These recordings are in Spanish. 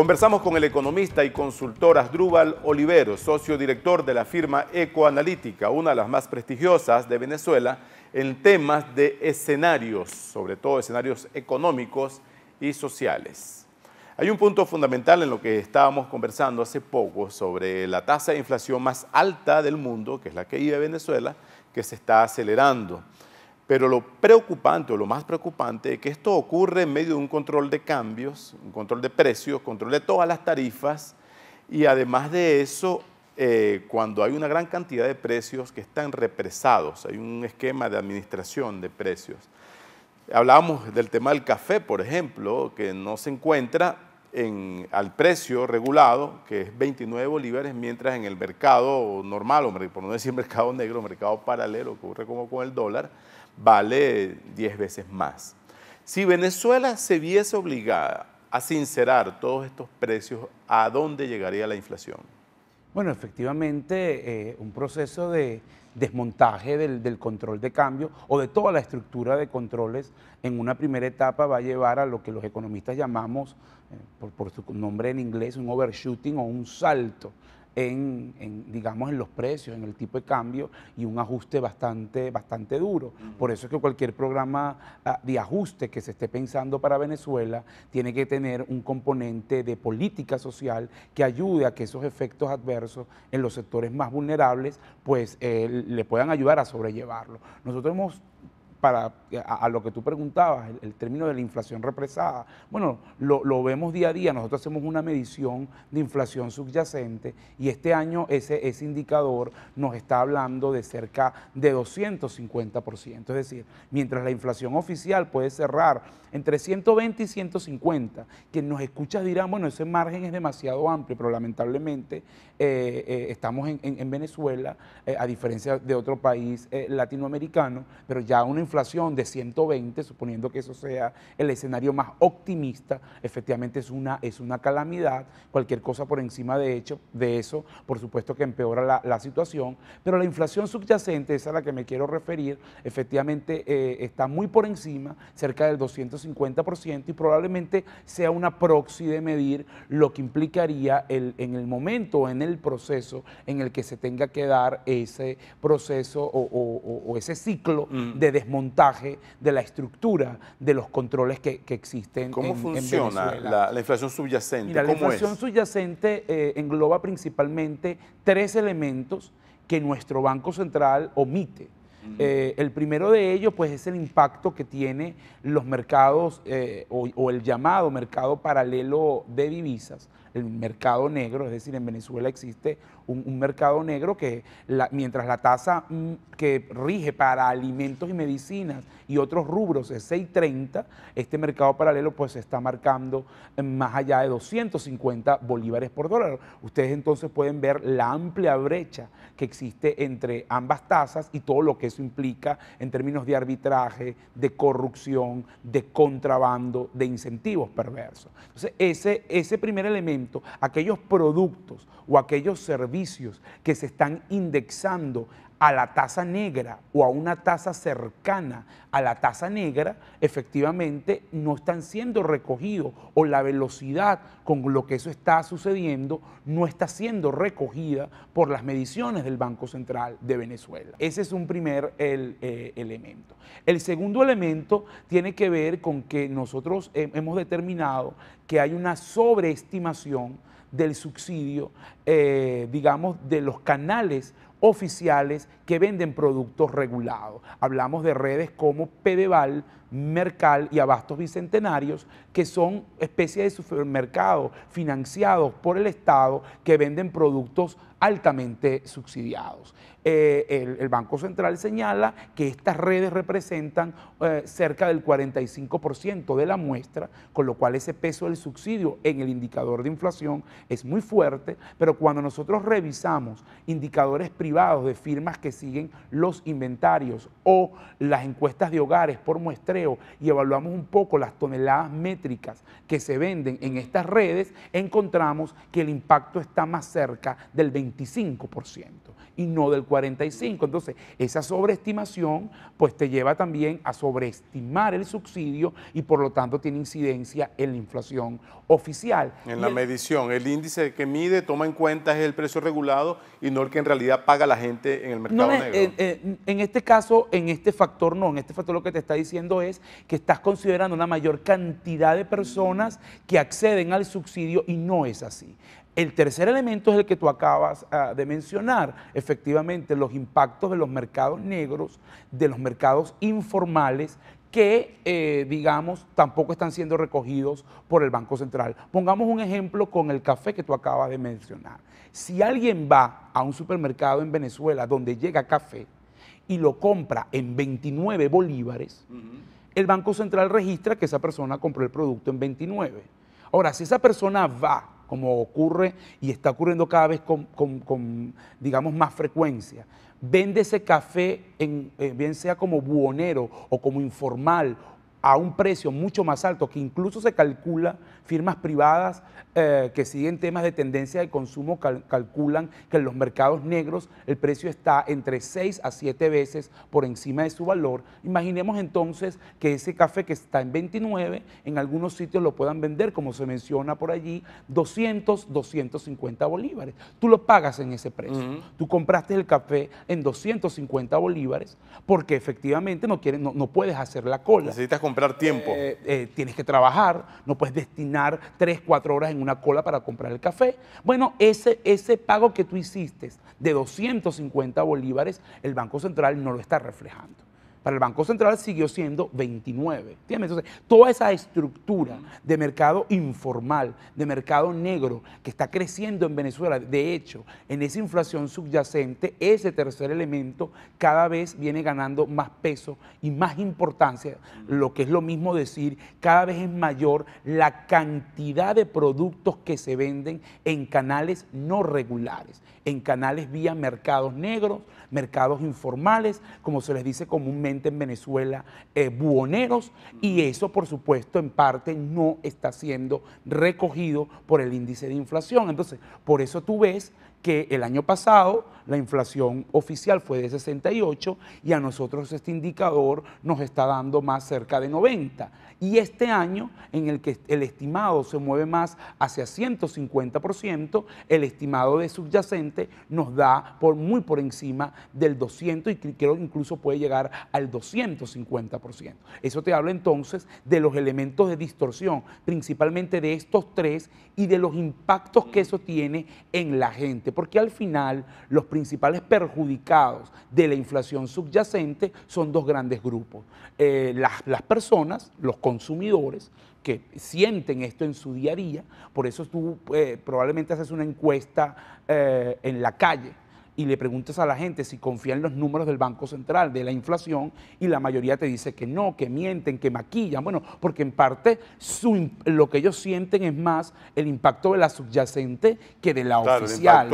Conversamos con el economista y consultor Asdrúbal Olivero, socio director de la firma Ecoanalítica, una de las más prestigiosas de Venezuela, en temas de escenarios, sobre todo escenarios económicos y sociales. Hay un punto fundamental en lo que estábamos conversando hace poco sobre la tasa de inflación más alta del mundo, que es la que vive Venezuela, que se está acelerando. Pero lo preocupante o lo más preocupante es que esto ocurre en medio de un control de cambios, un control de precios, control de todas las tarifas y además de eso, eh, cuando hay una gran cantidad de precios que están represados, hay un esquema de administración de precios. Hablábamos del tema del café, por ejemplo, que no se encuentra al precio regulado, que es 29 bolívares, mientras en el mercado normal, hombre, por no decir mercado negro, mercado paralelo, que ocurre como con el dólar, vale 10 veces más. Si Venezuela se viese obligada a sincerar todos estos precios, ¿a dónde llegaría la inflación? Bueno, efectivamente, eh, un proceso de desmontaje del, control de cambio o de toda la estructura de controles en una primera etapa va a llevar a lo que los economistas llamamos, eh, por, su nombre en inglés, un overshooting o un salto en, digamos, en los precios, en el tipo de cambio y un ajuste bastante, bastante duro. Por eso es que cualquier programa ah, de ajuste que se esté pensando para Venezuela tiene que tener un componente de política social que ayude a que esos efectos adversos en los sectores más vulnerables pues eh, le puedan ayudar a sobrellevarlo. Nosotros hemos para, eh, a, lo que tú preguntabas, el, término de la inflación represada. Bueno, lo, vemos día a día, nosotros hacemos una medición de inflación subyacente y este año ese, indicador nos está hablando de cerca de 250%, es decir, mientras la inflación oficial puede cerrar entre 120 y 150, quien nos escucha dirá, bueno, ese margen es demasiado amplio, pero lamentablemente eh, eh, estamos en, Venezuela, a diferencia de otro país latinoamericano, pero ya una inflación inflación de 120, suponiendo que eso sea el escenario más optimista, efectivamente es una, es una calamidad, cualquier cosa por encima de, hecho, de eso, por supuesto que empeora la, situación, pero la inflación subyacente, esa a la que me quiero referir, efectivamente eh, está muy por encima, cerca del 250% y probablemente sea una proxy de medir lo que implicaría el, en el momento, en el proceso en el que se tenga que dar ese proceso o, ese ciclo mm. de desmontaje montaje de la estructura de los controles que, existen. ¿Cómo funciona la, inflación subyacente? la inflación subyacente eh, engloba principalmente tres elementos que nuestro Banco Central omite. Eh, el primero de ellos, pues, es el impacto que tiene los mercados eh, o, el llamado mercado paralelo de divisas, el mercado negro, es decir, en Venezuela existe un, mercado negro que mientras la tasa mm, que rige para alimentos y medicinas y otros rubros es 6.30, este mercado paralelo pues se está marcando eh, más allá de 250 bolívares por dólar. Ustedes entonces pueden ver la amplia brecha que existe entre ambas tasas y todo lo que eso implica en términos de arbitraje, de corrupción, de contrabando, de incentivos perversos. Entonces, ese, ese primer elemento aquellos productos o aquellos servicios que se están indexando a la tasa negra o a una tasa cercana a la tasa negra, efectivamente no están siendo recogidos o la velocidad con lo que eso está sucediendo no está siendo recogida por las mediciones del Banco Central de Venezuela. Ese es un primer eh, elemento. El segundo elemento tiene que ver con que nosotros eh, hemos determinado que hay una sobreestimación del subsidio, eh, digamos, de los canales oficiales que venden productos regulados. Hablamos de redes como Pedeval, Mercal y Abastos Bicentenarios, que son especies de supermercados financiados por el Estado que venden productos regulados altamente subsidiados. Eh, el, Banco Central señala que estas redes representan eh, cerca del 45% de la muestra, con lo cual ese peso del subsidio en el indicador de inflación es muy fuerte, pero cuando nosotros revisamos indicadores privados de firmas que siguen los inventarios o las encuestas de hogares por muestreo y evaluamos un poco las toneladas métricas que se venden en estas redes, encontramos que el impacto está más cerca del 20%. 25% y no del 45%. Entonces, esa sobreestimación pues te lleva también a sobreestimar el subsidio y por lo tanto tiene incidencia en la inflación oficial. En la medición, el índice que mide toma en cuenta es el precio regulado y no el que en realidad paga la gente en el mercado eh, negro. Eh, eh, en este caso, en este factor no, en este factor lo que te está diciendo es que estás considerando una mayor cantidad de personas que acceden al subsidio y no es así. El tercer elemento es el que tú acabas ah, de mencionar, efectivamente los impactos de los mercados negros, de los mercados informales que, eh, digamos, tampoco están siendo recogidos por el Banco Central. Pongamos un ejemplo con el café que tú acabas de mencionar. Si alguien va a un supermercado en Venezuela donde llega café y lo compra en 29 bolívares, el Banco Central registra que esa persona compró el producto en 29. Ahora, si esa persona va como ocurre y está ocurriendo cada vez con, digamos, más frecuencia. Vende ese café, en, eh, bien sea como buhonero o como informal a un precio mucho más alto, que incluso se calcula, firmas privadas eh, que siguen temas de tendencia de consumo calculan que en los mercados negros el precio está entre 6 a 7 veces por encima de su valor. Imaginemos entonces que ese café que está en 29, en algunos sitios lo puedan vender, como se menciona por allí, 200, 250 bolívares. Tú lo pagas en ese precio. Tú compraste el café en 250 bolívares porque efectivamente no, quieres, puedes hacer la cola. Necesitas comprar tiempo. Eh, eh, tienes que trabajar, no puedes destinar 3, 4 horas en una cola para comprar el café. Bueno, ese, ese pago que tú hiciste de 250 bolívares, el Banco Central no lo está reflejando. Para el Banco Central siguió siendo 29. Entonces, toda esa estructura de mercado informal, de mercado negro que está creciendo en Venezuela, de hecho, en esa inflación subyacente, ese tercer elemento cada vez viene ganando más peso y más importancia, lo que es lo mismo decir, cada vez es mayor la cantidad de productos que se venden en canales no regulares, en canales vía mercados negros, mercados informales, como se les dice comúnmente en Venezuela, eh, buhoneros, y eso, por supuesto, en parte no está siendo recogido por el índice de inflación. Entonces, por eso tú ves que el año pasado la inflación oficial fue de 68 y a nosotros este indicador nos está dando más cerca de 90. Y este año, en el que el estimado se mueve más hacia 150%, el estimado de subyacente nos da por muy por encima del 200 y creo que incluso puede llegar al 250%. Eso te habla entonces de los elementos de distorsión, principalmente de estos tres y de los impactos que eso tiene en la gente porque al final los principales perjudicados de la inflación subyacente son dos grandes grupos. Eh, las, personas, los consumidores, que sienten esto en su día a día, por eso tú eh, probablemente haces una encuesta eh, en la calle y le preguntas a la gente si confía en los números del Banco Central, de la inflación, y la mayoría te dice que no, que mienten, que maquillan. Bueno, porque en parte lo que ellos sienten es más el impacto de la subyacente que de la oficial.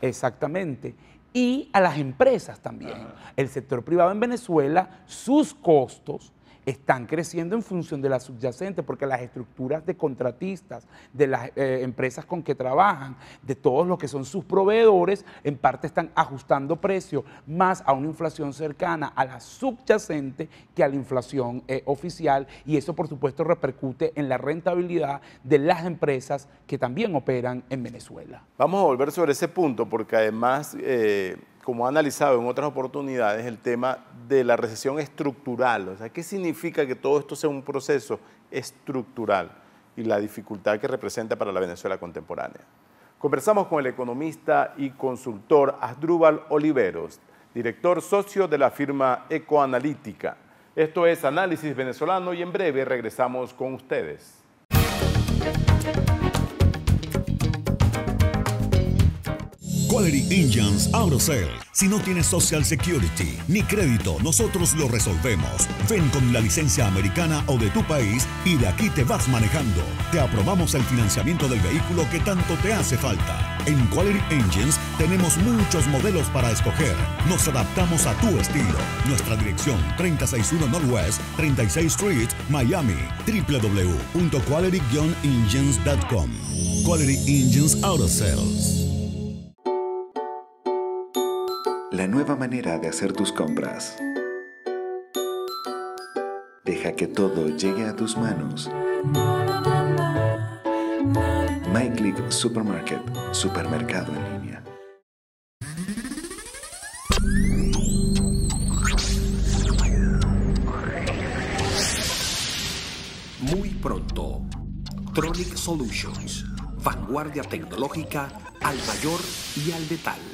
Exactamente y a las empresas también. El sector privado en Venezuela, sus costos están creciendo en función de la subyacente, porque las estructuras de contratistas, de las eh, empresas con que trabajan, de todos los que son sus proveedores, en parte están ajustando precios más a una inflación cercana a la subyacente que a la inflación eh, oficial, y eso por supuesto repercute en la rentabilidad de las empresas que también operan en Venezuela. Vamos a volver sobre ese punto, porque además... Eh, como ha analizado en otras oportunidades, el tema de la recesión estructural. O sea, ¿qué significa que todo esto sea un proceso estructural y la dificultad que representa para la Venezuela contemporánea? Conversamos con el economista y consultor Asdrúbal Oliveros, director socio de la firma Ecoanalítica. Esto es Análisis Venezolano y en breve regresamos con ustedes. Quality Engines Sales. Si no tienes Social Security ni crédito, nosotros lo resolvemos. Ven con la licencia americana o de tu país y de aquí te vas manejando. Te aprobamos el financiamiento del vehículo que tanto te hace falta. En Quality Engines tenemos muchos modelos para escoger. Nos adaptamos a tu estilo. Nuestra dirección 361 Northwest, 36 Street, Miami, www.quality-engines.com. Quality Engines Auto Sales. la nueva manera de hacer tus compras. Deja que todo llegue a tus manos. MyClick Supermarket, supermercado en línea. Muy pronto, Tronic Solutions, vanguardia tecnológica al mayor y al detalle.